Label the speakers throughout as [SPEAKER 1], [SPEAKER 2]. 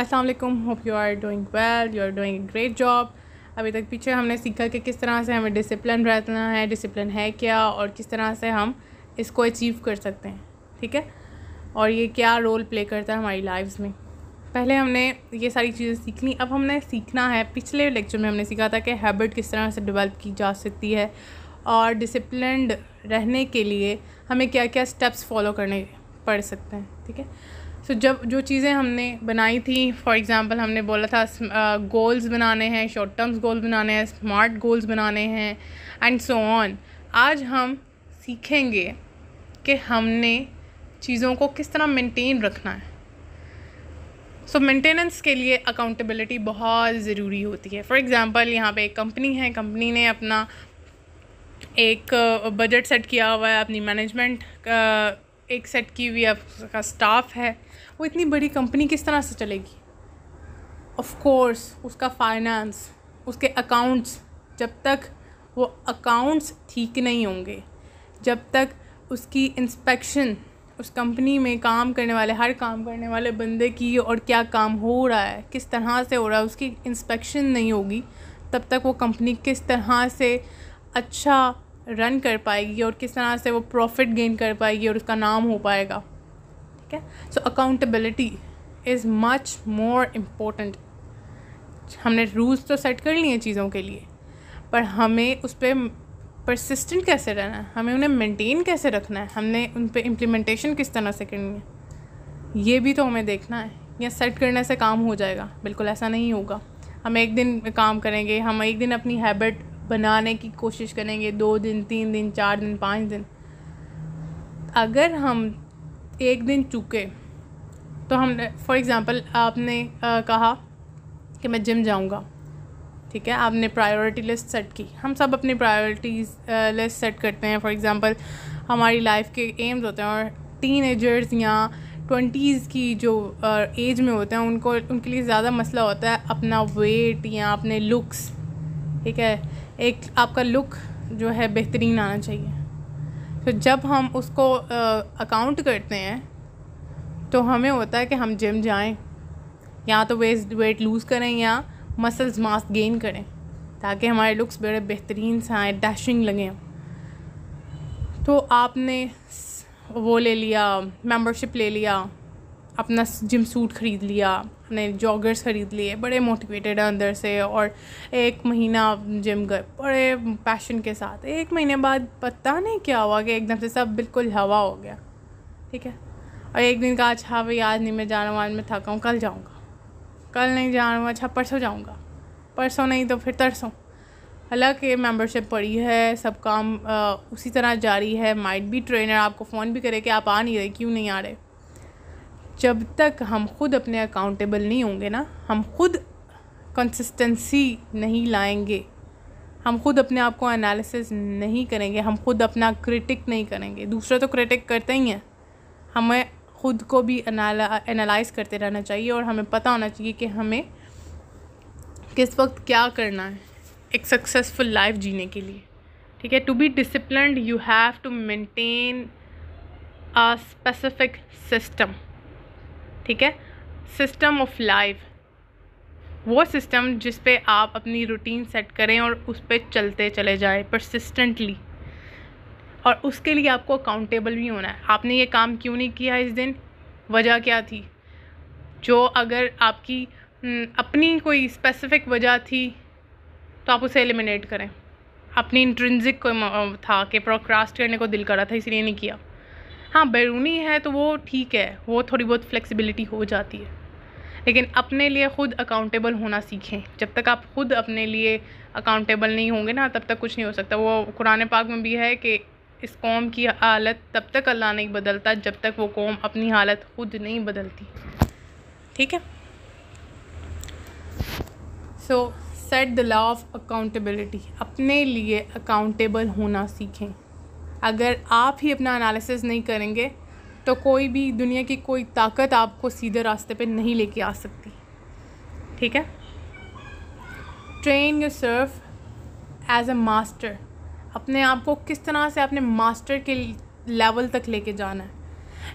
[SPEAKER 1] Aslam hope you are doing well you are doing great job अभी तक पीछे हमने सीखा कि किस तरह से हमें डिसिप्लिन रहना है डिसिप्लिन है क्या और किस तरह से हम इसको अचीव कर सकते हैं ठीक है और ये क्या रोल प्ले करता है हमारी लाइफ में पहले हमने ये सारी चीज़ें सीख ली अब हमने सीखना है पिछले लेक्चर में हमने सीखा था कि हैबिट किस तरह से डेवलप की जा सकती है और डिसिप्लेंड रहने के लिए हमें क्या क्या स्टेप्स फॉलो करने पड़ सकते हैं ठीक है तो जब जो चीज़ें हमने बनाई थी फॉर एग्ज़ाम्पल हमने बोला था गोल्स uh, बनाने हैं शॉर्ट टर्म्स गोल्स बनाने हैं स्मार्ट गोल्स बनाने हैं एंड सो ऑन आज हम सीखेंगे कि हमने चीज़ों को किस तरह मेंटेन रखना है सो so, मेंटेनेंस के लिए अकाउंटेबिलिटी बहुत ज़रूरी होती है फॉर एग्ज़ाम्पल यहाँ पे एक कंपनी है कंपनी ने अपना एक बजट uh, सेट किया हुआ है अपनी मैनेजमेंट एक सेट की हुई आपका स्टाफ है वो इतनी बड़ी कंपनी किस तरह से चलेगी ऑफ़ कोर्स उसका फाइनेंस उसके अकाउंट्स जब तक वो अकाउंट्स ठीक नहीं होंगे जब तक उसकी इंस्पेक्शन उस कंपनी में काम करने वाले हर काम करने वाले बंदे की और क्या काम हो रहा है किस तरह से हो रहा है उसकी इंस्पेक्शन नहीं होगी तब तक वो कंपनी किस तरह से अच्छा रन कर पाएगी और किस तरह से वो प्रॉफिट गेन कर पाएगी और उसका नाम हो पाएगा ठीक है so accountability is much more important हमने रूल्स तो सेट कर लिए चीज़ों के लिए पर हमें उस पर परसिस्टेंट कैसे रहना है हमें उन्हें मेंटेन कैसे रखना है हमने उन पर इम्प्लीमेंटेशन किस तरह से करनी है ये भी तो हमें देखना है या सेट करने से काम हो जाएगा बिल्कुल ऐसा नहीं होगा हम एक दिन काम करेंगे हम एक दिन अपनी हैबिट बनाने की कोशिश करेंगे दो दिन तीन दिन चार दिन पाँच दिन अगर हम एक दिन चुके तो हम फॉर एग्ज़ाम्पल आपने आ, कहा कि मैं जिम जाऊंगा ठीक है आपने प्रायोरिटी लिस्ट सेट की हम सब अपनी प्रायोरिटीज़ लिस्ट सेट करते हैं फॉर एग्ज़ाम्पल हमारी लाइफ के एम्स होते हैं और टीन एजर्स या ट्वेंटीज़ की जो एज में होते हैं उनको उनके लिए ज़्यादा मसला होता है अपना वेट या अपने लुक्स ठीक है एक आपका लुक जो है बेहतरीन आना चाहिए तो जब हम उसको अकाउंट करते हैं तो हमें होता है कि हम जिम जाएं या तो वेस्ट वेट लूज़ करें या मसल्स मास गेन करें ताकि हमारे लुक्स बड़े बेहतरीन से आएँ डैशिंग लगें तो आपने वो ले लिया मेंबरशिप ले लिया अपना जिम सूट ख़रीद लिया अपने जॉगर्स ख़रीद लिए बड़े मोटिवेटेड हैं अंदर से और एक महीना जिम गए बड़े पैशन के साथ एक महीने बाद पता नहीं क्या हुआ कि एकदम से सब बिल्कुल हवा हो गया ठीक है और एक दिन का अच्छा भाई आज नहीं मैं जाना हुआ आज मैं थका हूँ कल जाऊँगा कल नहीं रहा हूँ अच्छा परसों जाऊँगा परसों नहीं तो फिर तरसों हालांकि मेंबरशिप पड़ी है सब काम आ, उसी तरह जारी है माइट भी ट्रेनर आपको फ़ोन भी करे कि आप आ नहीं रहे क्यों नहीं आ रहे जब तक हम खुद अपने अकाउंटेबल नहीं होंगे ना हम खुद कंसिस्टेंसी नहीं लाएंगे हम खुद अपने आप को एनालिसिस नहीं करेंगे हम खुद अपना क्रिटिक नहीं करेंगे दूसरा तो क्रिटिक करते ही हैं हमें खुद को भी एनालाइज करते रहना चाहिए और हमें पता होना चाहिए कि हमें किस वक्त क्या करना है एक सक्सेसफुल लाइफ जीने के लिए ठीक है to be discipline you have to maintain a specific system ठीक है सिस्टम ऑफ लाइफ वो सिस्टम जिस पे आप अपनी रूटीन सेट करें और उस पर चलते चले जाएं परसिस्टेंटली और उसके लिए आपको अकाउंटेबल भी होना है आपने ये काम क्यों नहीं किया इस दिन वजह क्या थी जो अगर आपकी हम्म, अपनी कोई स्पेसिफिक वजह थी तो आप उसे एलिमिनेट करें अपनी इंट्रेंसिक कोई था कि प्रोक्रास्ट करने को दिल करा था इसलिए नहीं किया हाँ बैरूनी है तो वो ठीक है वो थोड़ी बहुत फ्लेक्सिबिलिटी हो जाती है लेकिन अपने लिए ख़ुद अकाउंटेबल होना सीखें जब तक आप ख़ुद अपने लिए अकाउंटेबल नहीं होंगे ना तब तक कुछ नहीं हो सकता वो कुरान पाक में भी है कि इस कौम की हालत तब तक अल्लाह नहीं बदलता जब तक वो कौम अपनी हालत ख़ुद नहीं बदलती ठीक है so set the law of accountability अपने लिए अकाउंटेबल होना सीखें अगर आप ही अपना एनालिसिस नहीं करेंगे तो कोई भी दुनिया की कोई ताकत आपको सीधे रास्ते पे नहीं लेके आ सकती ठीक है train you serve as a master अपने आप को किस तरह से अपने मास्टर के लेवल तक लेके जाना है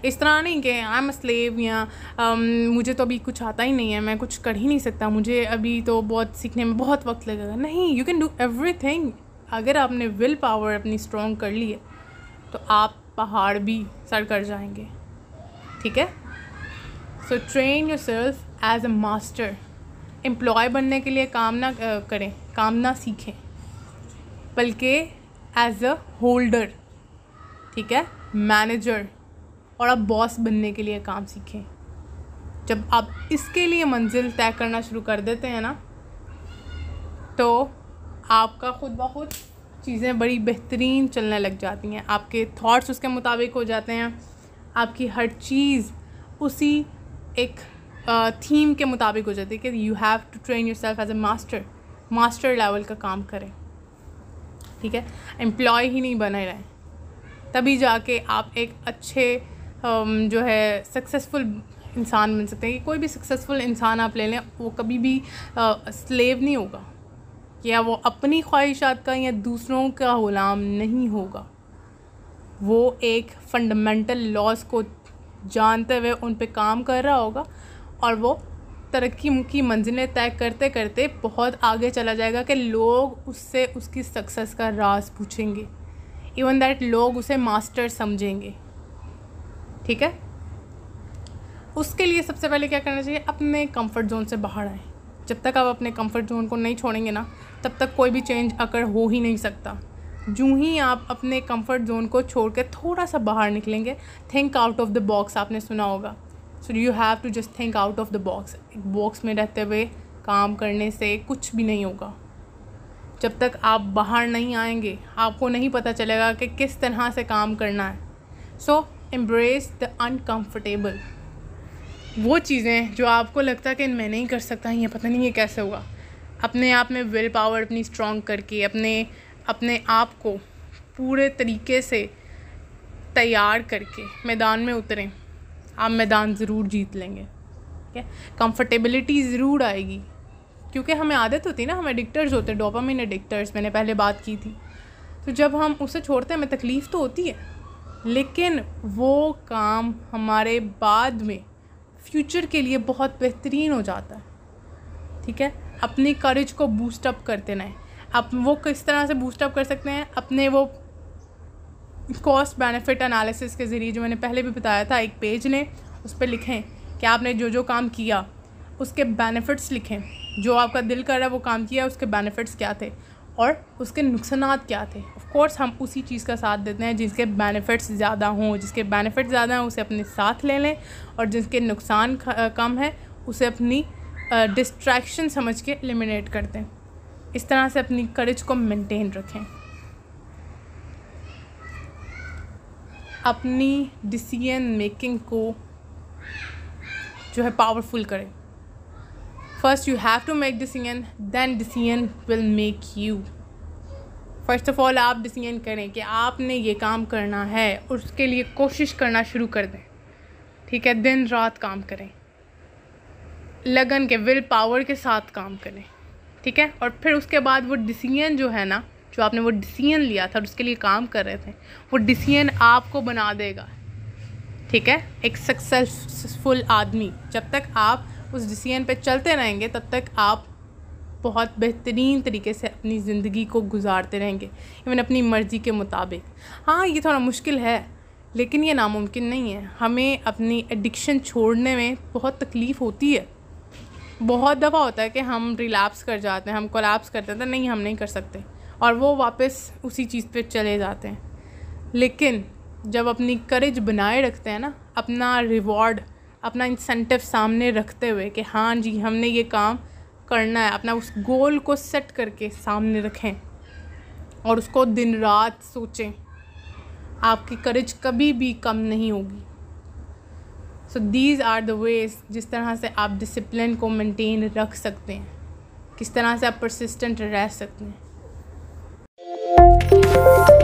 [SPEAKER 1] इस तरह नहीं कि आई एम स्लेव या um, मुझे तो अभी कुछ आता ही नहीं है मैं कुछ कर ही नहीं सकता मुझे अभी तो बहुत सीखने में बहुत वक्त लगेगा नहीं you can do everything अगर आपने विल पावर अपनी स्ट्रॉन्ग कर ली है तो आप पहाड़ भी सर कर जाएंगे ठीक है so train yourself as a master employ बनने के लिए काम ना करें काम ना सीखें बल्कि एज अ होल्डर ठीक है मैनेजर और आप बॉस बनने के लिए काम सीखें जब आप इसके लिए मंजिल तय करना शुरू कर देते हैं ना तो आपका खुद ब खुद चीज़ें बड़ी बेहतरीन चलने लग जाती हैं आपके थॉट्स उसके मुताबिक हो जाते हैं आपकी हर चीज़ उसी एक थीम के मुताबिक हो जाती है कि you have to train yourself as a master master level का काम करें ठीक है एम्प्लॉय ही नहीं बने रहें तभी जाके आप एक अच्छे जो है सक्सेसफुल इंसान बन सकते हैं कोई भी सक्सेसफुल इंसान आप ले लें वो कभी भी स्लेव नहीं होगा या वो अपनी ख्वाहिशात का या दूसरों का ग़ुलाम नहीं होगा वो एक फंडामेंटल लॉस को जानते हुए उन पे काम कर रहा होगा और वो तरक्की की मंजिलें तय करते करते बहुत आगे चला जाएगा कि लोग उससे उसकी सक्सेस का राज पूछेंगे इवन दैट लोग उसे मास्टर समझेंगे ठीक है उसके लिए सबसे पहले क्या करना चाहिए अपने कंफर्ट जोन से बाहर आएँ जब तक आप अपने कंफर्ट जोन को नहीं छोड़ेंगे ना तब तक कोई भी चेंज अकड़ हो ही नहीं सकता जूँ ही आप अपने कंफर्ट जोन को छोड़ कर थोड़ा सा बाहर निकलेंगे think out of the box आपने सुना होगा so you have to just think out of the box box में रहते हुए काम करने से कुछ भी नहीं होगा जब तक आप बाहर नहीं आएंगे आपको नहीं पता चलेगा कि किस तरह से काम करना है सो एम्ब्रेस द अनकम्फर्टेबल वो चीज़ें जो आपको लगता है कि मैं नहीं कर सकता ये पता नहीं ये कैसे हुआ अपने आप में विल पावर अपनी स्ट्रॉन्ग करके अपने अपने आप को पूरे तरीके से तैयार करके मैदान में उतरें आप मैदान ज़रूर जीत लेंगे ठीक है कंफर्टेबिलिटी ज़रूर आएगी क्योंकि हमें आदत होती है ना हम एडिक्टर्स होते हैं डोपामिन एडिक्टर्स मैंने पहले बात की थी तो जब हम उसे छोड़ते हैं हमें तकलीफ़ तो होती है लेकिन वो काम हमारे बाद में फ्यूचर के लिए बहुत बेहतरीन हो जाता है ठीक है अपने करेज को बूस्टअप करते रहें आप वो किस तरह से बूस्टअप कर सकते हैं अपने वो कॉस्ट बेनिफिट एनालिसिस के ज़रिए जो मैंने पहले भी बताया था एक पेज ने उस पर लिखें कि आपने जो जो काम किया उसके बेनिफिट्स लिखें जो आपका दिल कर रहा है वो काम किया उसके बेनिफिट्स क्या थे और उसके नुकसान क्या थे ऑफकोर्स हम उसी चीज़ का साथ देते हैं जिसके बेनिफिट्स ज़्यादा हों जिसके बेनिफिट्स ज़्यादा हैं उसे अपने साथ ले लें और जिसके नुकसान कम है उसे अपनी डिस्ट्रैक्शन समझ के एलिमिनेट कर दें इस तरह से अपनी करेज को मेंटेन रखें अपनी डिसीजन मेकिंग को जो है पावरफुल करें first you have to make decision then decision will make you first of all आप डिसीजन करें कि आपने ये काम करना है और उसके लिए कोशिश करना शुरू कर दें ठीक है दिन रात काम करें लगन के विल पावर के साथ काम करें ठीक है और फिर उसके बाद वो डिसीजन जो है ना जो आपने वो डिसीजन लिया था और उसके लिए काम कर रहे थे वो डिसीजन आपको बना देगा ठीक है एक सक्सेसफुल आदमी जब तक आप उस डिसीजन पे चलते रहेंगे तब तक आप बहुत बेहतरीन तरीके से अपनी ज़िंदगी को गुजारते रहेंगे इवन अपनी मर्ज़ी के मुताबिक हाँ ये थोड़ा मुश्किल है लेकिन ये नामुमकिन नहीं है हमें अपनी एडिक्शन छोड़ने में बहुत तकलीफ़ होती है बहुत दफ़ा होता है कि हम रिलैप्स कर जाते हैं हम कोलैप्स करते हैं तो नहीं हम नहीं कर सकते और वो वापस उसी चीज़ पे चले जाते हैं लेकिन जब अपनी करेज बनाए रखते हैं ना अपना रिवॉर्ड अपना इंसेंटिव सामने रखते हुए कि हाँ जी हमने ये काम करना है अपना उस गोल को सेट करके सामने रखें और उसको दिन रात सोचें आपकी करेज कभी भी कम नहीं होगी so these are the ways जिस तरह से आप डिसिप्लिन को मेंटेन रख सकते हैं किस तरह से आप परसिस्टेंट रह सकते हैं